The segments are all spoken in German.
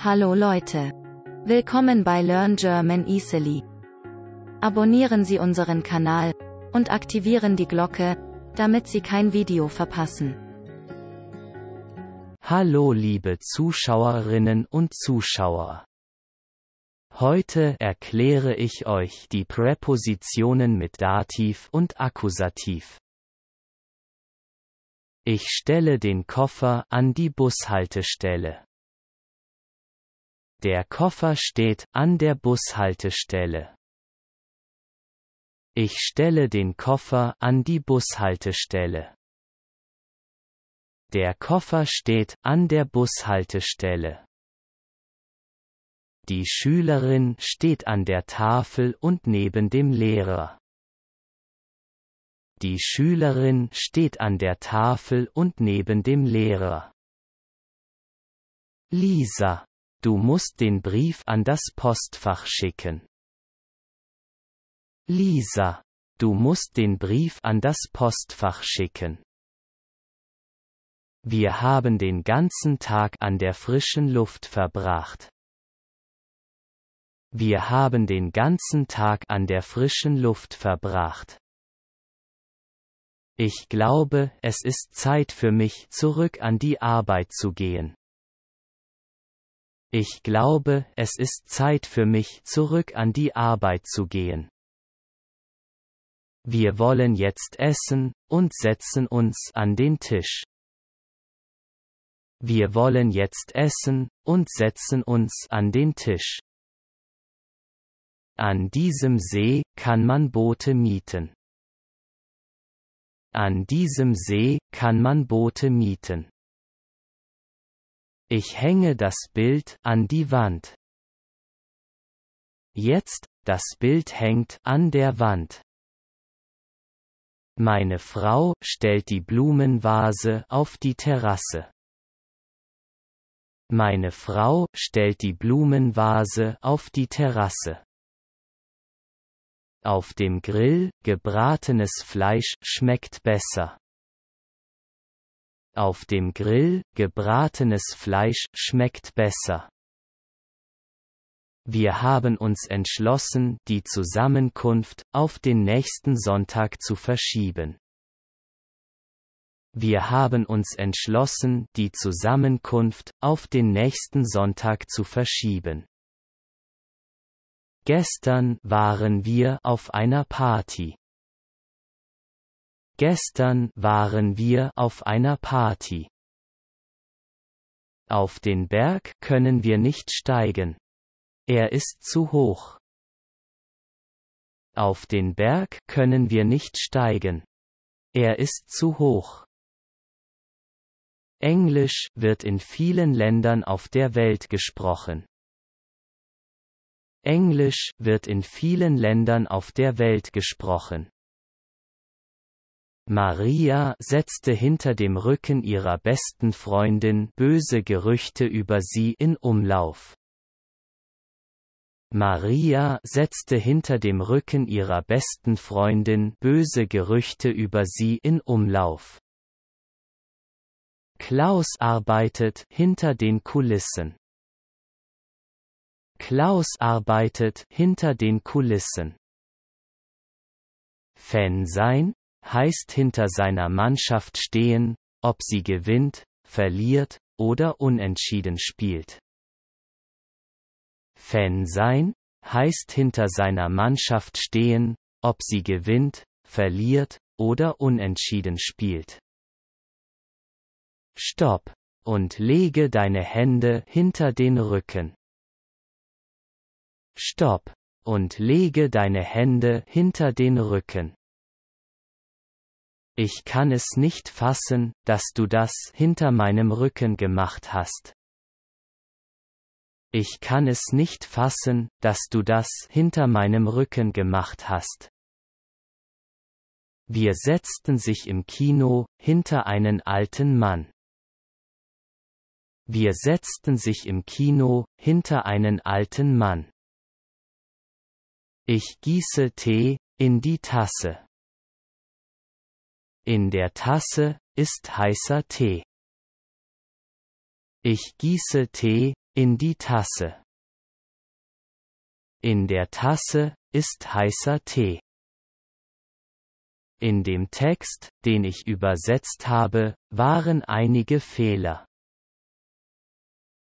Hallo Leute. Willkommen bei Learn German Easily. Abonnieren Sie unseren Kanal und aktivieren die Glocke, damit Sie kein Video verpassen. Hallo liebe Zuschauerinnen und Zuschauer. Heute erkläre ich euch die Präpositionen mit Dativ und Akkusativ. Ich stelle den Koffer an die Bushaltestelle. Der Koffer steht an der Bushaltestelle. Ich stelle den Koffer an die Bushaltestelle. Der Koffer steht an der Bushaltestelle. Die Schülerin steht an der Tafel und neben dem Lehrer. Die Schülerin steht an der Tafel und neben dem Lehrer. Lisa, Du musst den Brief an das Postfach schicken. Lisa. Du musst den Brief an das Postfach schicken. Wir haben den ganzen Tag an der frischen Luft verbracht. Wir haben den ganzen Tag an der frischen Luft verbracht. Ich glaube, es ist Zeit für mich, zurück an die Arbeit zu gehen. Ich glaube, es ist Zeit für mich, zurück an die Arbeit zu gehen. Wir wollen jetzt essen und setzen uns an den Tisch. Wir wollen jetzt essen und setzen uns an den Tisch. An diesem See kann man Boote mieten. An diesem See kann man Boote mieten. Ich hänge das Bild an die Wand. Jetzt, das Bild hängt an der Wand. Meine Frau stellt die Blumenvase auf die Terrasse. Meine Frau stellt die Blumenvase auf die Terrasse. Auf dem Grill gebratenes Fleisch schmeckt besser. Auf dem Grill, gebratenes Fleisch schmeckt besser. Wir haben uns entschlossen, die Zusammenkunft auf den nächsten Sonntag zu verschieben. Wir haben uns entschlossen, die Zusammenkunft auf den nächsten Sonntag zu verschieben. Gestern waren wir auf einer Party. Gestern waren wir auf einer Party. Auf den Berg können wir nicht steigen. Er ist zu hoch. Auf den Berg können wir nicht steigen. Er ist zu hoch. Englisch wird in vielen Ländern auf der Welt gesprochen. Englisch wird in vielen Ländern auf der Welt gesprochen. Maria setzte hinter dem Rücken ihrer besten Freundin böse Gerüchte über sie in Umlauf. Maria setzte hinter dem Rücken ihrer besten Freundin böse Gerüchte über sie in Umlauf. Klaus arbeitet hinter den Kulissen. Klaus arbeitet hinter den Kulissen. Fan sein? heißt hinter seiner Mannschaft stehen, ob sie gewinnt, verliert oder unentschieden spielt. Fan sein heißt hinter seiner Mannschaft stehen, ob sie gewinnt, verliert oder unentschieden spielt. Stopp und lege deine Hände hinter den Rücken. Stopp und lege deine Hände hinter den Rücken. Ich kann es nicht fassen, dass du das hinter meinem Rücken gemacht hast. Ich kann es nicht fassen, dass du das hinter meinem Rücken gemacht hast. Wir setzten sich im Kino, hinter einen alten Mann. Wir setzten sich im Kino, hinter einen alten Mann. Ich gieße Tee, in die Tasse. In der Tasse ist heißer Tee. Ich gieße Tee in die Tasse. In der Tasse ist heißer Tee. In dem Text, den ich übersetzt habe, waren einige Fehler.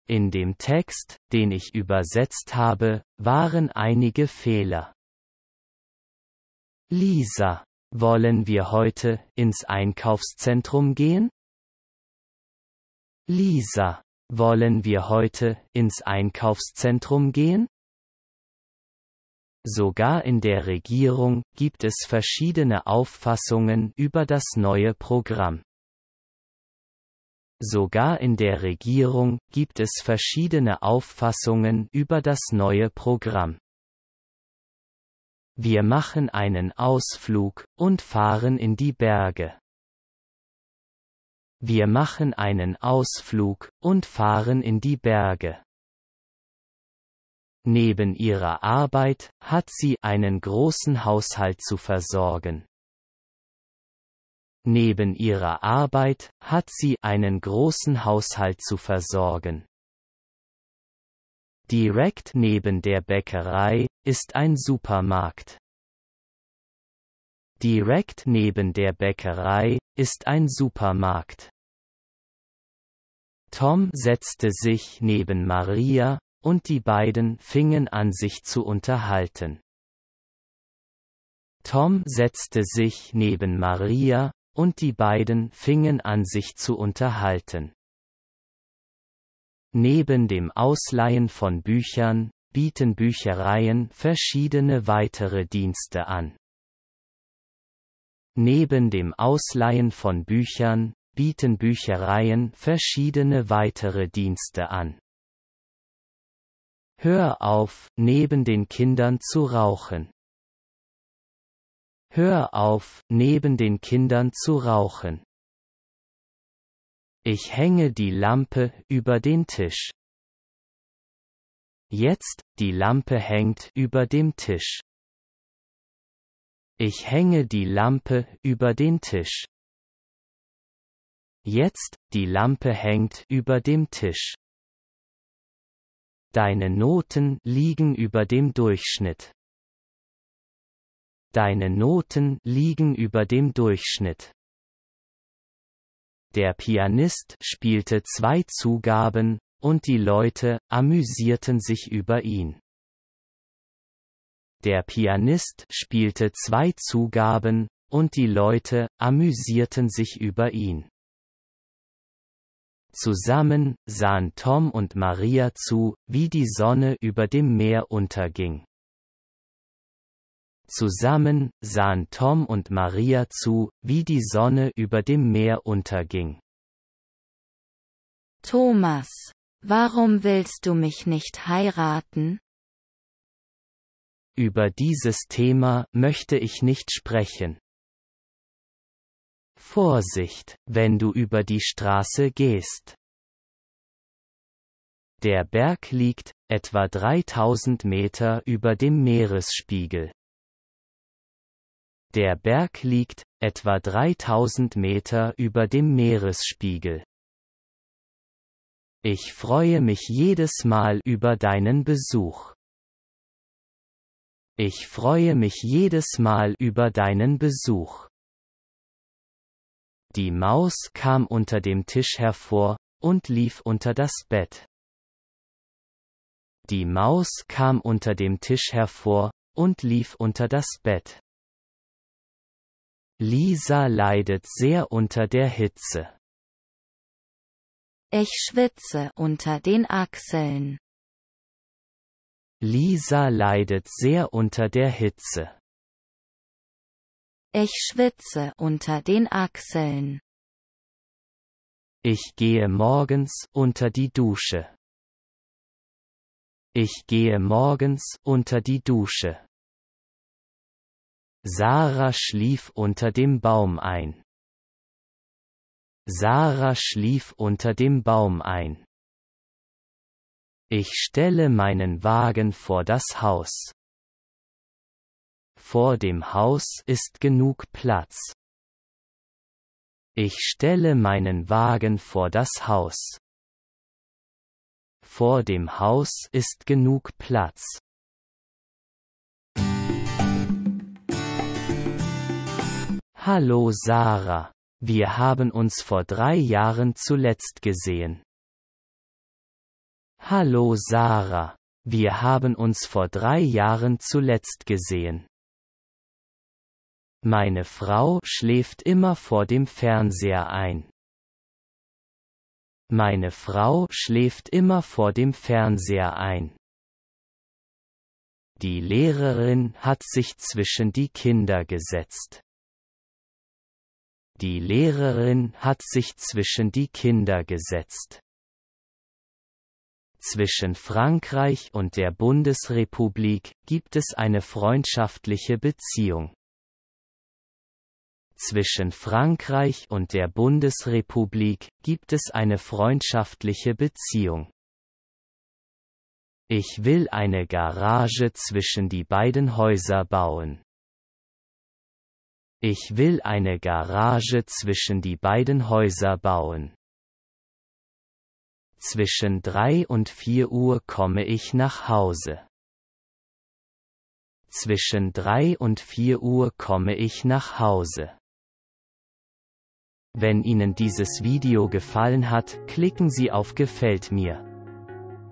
In dem Text, den ich übersetzt habe, waren einige Fehler. Lisa wollen wir heute ins Einkaufszentrum gehen? Lisa, wollen wir heute ins Einkaufszentrum gehen? Sogar in der Regierung gibt es verschiedene Auffassungen über das neue Programm. Sogar in der Regierung gibt es verschiedene Auffassungen über das neue Programm. Wir machen einen Ausflug und fahren in die Berge. Wir machen einen Ausflug und fahren in die Berge. Neben ihrer Arbeit hat sie einen großen Haushalt zu versorgen. Neben ihrer Arbeit hat sie einen großen Haushalt zu versorgen. Direkt neben der Bäckerei ist ein Supermarkt. Direkt neben der Bäckerei ist ein Supermarkt. Tom setzte sich neben Maria, und die beiden fingen an sich zu unterhalten. Tom setzte sich neben Maria, und die beiden fingen an sich zu unterhalten. Neben dem Ausleihen von Büchern bieten Büchereien verschiedene weitere Dienste an. Neben dem Ausleihen von Büchern, bieten Büchereien verschiedene weitere Dienste an. Hör auf, neben den Kindern zu rauchen. Hör auf, neben den Kindern zu rauchen. Ich hänge die Lampe über den Tisch. Jetzt, die Lampe hängt über dem Tisch. Ich hänge die Lampe über den Tisch. Jetzt, die Lampe hängt über dem Tisch. Deine Noten liegen über dem Durchschnitt. Deine Noten liegen über dem Durchschnitt. Der Pianist spielte zwei Zugaben, und die Leute amüsierten sich über ihn. Der Pianist spielte zwei Zugaben, und die Leute amüsierten sich über ihn. Zusammen sahen Tom und Maria zu, wie die Sonne über dem Meer unterging. Zusammen sahen Tom und Maria zu, wie die Sonne über dem Meer unterging. Thomas Warum willst du mich nicht heiraten? Über dieses Thema möchte ich nicht sprechen. Vorsicht, wenn du über die Straße gehst. Der Berg liegt etwa 3000 Meter über dem Meeresspiegel. Der Berg liegt etwa 3000 Meter über dem Meeresspiegel. Ich freue mich jedes Mal über deinen Besuch. Ich freue mich jedes Mal über deinen Besuch. Die Maus kam unter dem Tisch hervor und lief unter das Bett. Die Maus kam unter dem Tisch hervor und lief unter das Bett. Lisa leidet sehr unter der Hitze. Ich schwitze unter den Achseln. Lisa leidet sehr unter der Hitze. Ich schwitze unter den Achseln. Ich gehe morgens unter die Dusche. Ich gehe morgens unter die Dusche. Sarah schlief unter dem Baum ein. Sarah schlief unter dem Baum ein. Ich stelle meinen Wagen vor das Haus. Vor dem Haus ist genug Platz. Ich stelle meinen Wagen vor das Haus. Vor dem Haus ist genug Platz. Hallo Sarah. Wir haben uns vor drei Jahren zuletzt gesehen. Hallo Sarah. Wir haben uns vor drei Jahren zuletzt gesehen. Meine Frau schläft immer vor dem Fernseher ein. Meine Frau schläft immer vor dem Fernseher ein. Die Lehrerin hat sich zwischen die Kinder gesetzt. Die Lehrerin hat sich zwischen die Kinder gesetzt. Zwischen Frankreich und der Bundesrepublik gibt es eine freundschaftliche Beziehung. Zwischen Frankreich und der Bundesrepublik gibt es eine freundschaftliche Beziehung. Ich will eine Garage zwischen die beiden Häuser bauen. Ich will eine Garage zwischen die beiden Häuser bauen. Zwischen 3 und 4 Uhr komme ich nach Hause. Zwischen drei und vier Uhr komme ich nach Hause. Wenn Ihnen dieses Video gefallen hat, klicken Sie auf Gefällt mir.